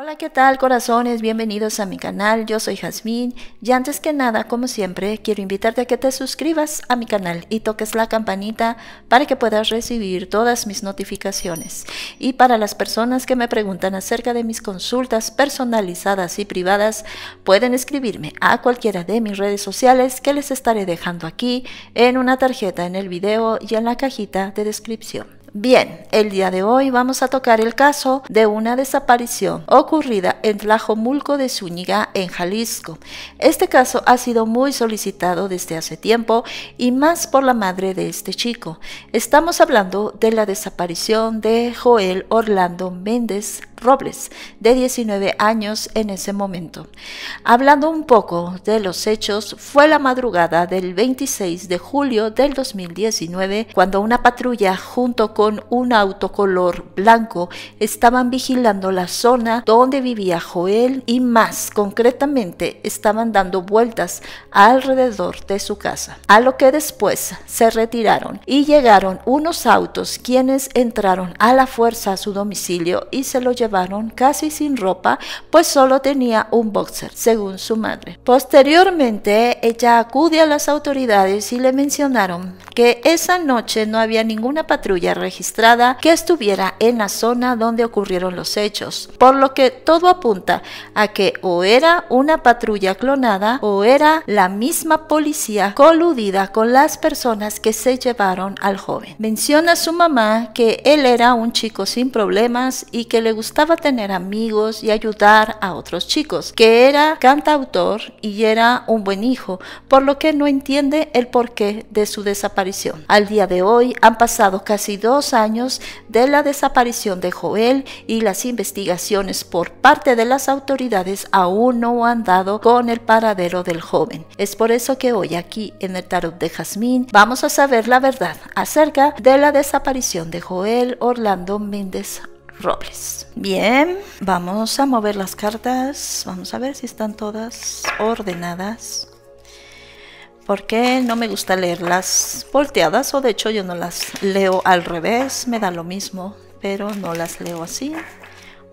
Hola, ¿qué tal corazones? Bienvenidos a mi canal, yo soy Jazmín y antes que nada, como siempre, quiero invitarte a que te suscribas a mi canal y toques la campanita para que puedas recibir todas mis notificaciones. Y para las personas que me preguntan acerca de mis consultas personalizadas y privadas, pueden escribirme a cualquiera de mis redes sociales que les estaré dejando aquí en una tarjeta en el video y en la cajita de descripción. Bien, el día de hoy vamos a tocar el caso de una desaparición ocurrida en Tlajomulco de Zúñiga, en Jalisco. Este caso ha sido muy solicitado desde hace tiempo y más por la madre de este chico. Estamos hablando de la desaparición de Joel Orlando Méndez Robles, de 19 años en ese momento. Hablando un poco de los hechos, fue la madrugada del 26 de julio del 2019 cuando una patrulla junto con un auto color blanco estaban vigilando la zona donde vivía Joel y más concretamente estaban dando vueltas alrededor de su casa, a lo que después se retiraron y llegaron unos autos quienes entraron a la fuerza a su domicilio y se lo llevaron casi sin ropa, pues solo tenía un boxer, según su madre. Posteriormente, ella acude a las autoridades y le mencionaron que esa noche no había ninguna patrulla registrada que estuviera en la zona donde ocurrieron los hechos, por lo que todo apunta a que o era una patrulla clonada o era la misma policía coludida con las personas que se llevaron al joven. Menciona su mamá que él era un chico sin problemas y que le gustaba a tener amigos y ayudar a otros chicos, que era cantautor y era un buen hijo, por lo que no entiende el porqué de su desaparición. Al día de hoy han pasado casi dos años de la desaparición de Joel y las investigaciones por parte de las autoridades aún no han dado con el paradero del joven. Es por eso que hoy aquí en el Tarot de Jazmín vamos a saber la verdad acerca de la desaparición de Joel Orlando Méndez robles. Bien, vamos a mover las cartas. Vamos a ver si están todas ordenadas. Porque no me gusta leerlas volteadas o de hecho yo no las leo al revés. Me da lo mismo, pero no las leo así.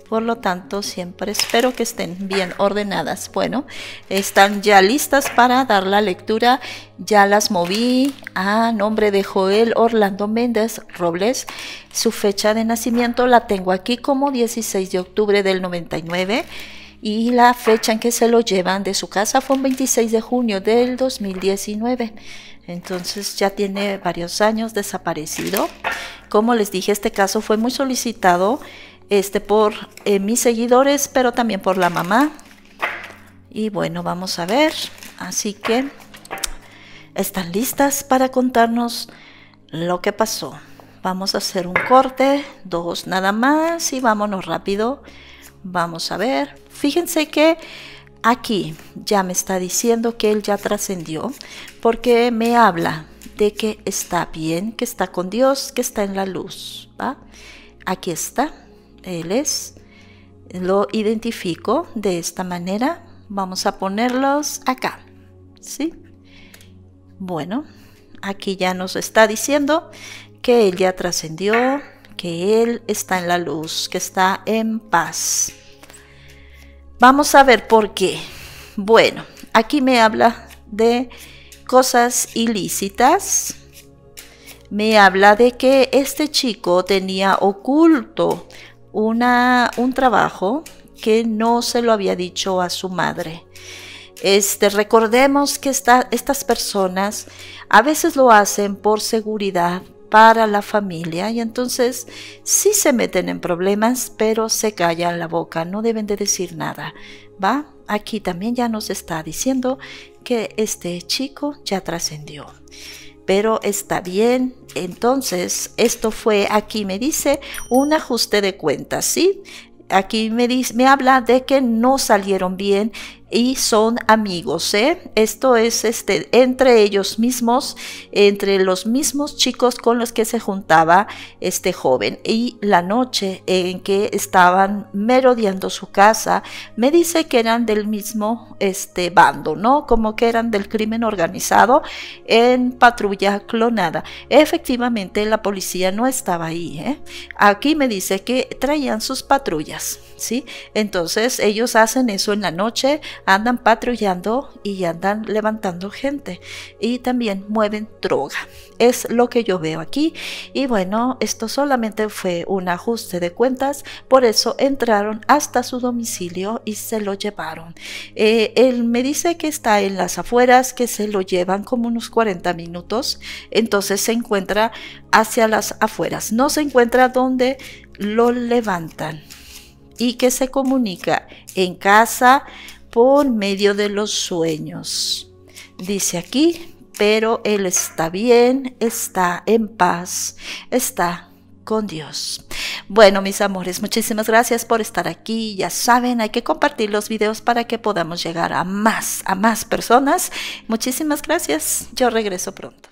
Por lo tanto, siempre espero que estén bien ordenadas. Bueno, están ya listas para dar la lectura. Ya las moví a nombre de Joel Orlando Méndez Robles. Su fecha de nacimiento la tengo aquí como 16 de octubre del 99 y la fecha en que se lo llevan de su casa fue un 26 de junio del 2019. Entonces ya tiene varios años desaparecido. Como les dije, este caso fue muy solicitado este, por eh, mis seguidores, pero también por la mamá. Y bueno, vamos a ver. Así que están listas para contarnos lo que pasó. Vamos a hacer un corte, dos nada más y vámonos rápido. Vamos a ver. Fíjense que aquí ya me está diciendo que él ya trascendió porque me habla de que está bien, que está con Dios, que está en la luz. ¿va? Aquí está él es. Lo identifico de esta manera. Vamos a ponerlos acá. ¿Sí? Bueno, aquí ya nos está diciendo que él ya trascendió, que él está en la luz, que está en paz. Vamos a ver por qué. Bueno, aquí me habla de cosas ilícitas. Me habla de que este chico tenía oculto una, un trabajo que no se lo había dicho a su madre. Este, recordemos que estas personas a veces lo hacen por seguridad para la familia y entonces sí se meten en problemas, pero se callan la boca, no deben de decir nada. ¿Va? Aquí también ya nos está diciendo que este chico ya trascendió pero está bien. Entonces, esto fue, aquí me dice, un ajuste de cuentas, ¿sí? Aquí me, me habla de que no salieron bien y son amigos. ¿eh? Esto es este, entre ellos mismos, entre los mismos chicos con los que se juntaba este joven. Y la noche en que estaban merodeando su casa, me dice que eran del mismo este, bando, ¿no? Como que eran del crimen organizado en patrulla clonada. Efectivamente, la policía no estaba ahí. ¿eh? Aquí me dice que traían sus patrullas, ¿sí? Entonces ellos hacen eso en la noche, andan patrullando y andan levantando gente y también mueven droga. Es lo que yo veo aquí y bueno, esto solamente fue un ajuste de cuentas, por eso entraron hasta su domicilio y se lo llevaron. Eh, él me dice que está en las afueras, que se lo llevan como unos 40 minutos, entonces se encuentra hacia las afueras, no se encuentra donde lo levantan y que se comunica en casa, por medio de los sueños. Dice aquí, pero él está bien, está en paz, está con Dios. Bueno, mis amores, muchísimas gracias por estar aquí. Ya saben, hay que compartir los videos para que podamos llegar a más, a más personas. Muchísimas gracias. Yo regreso pronto.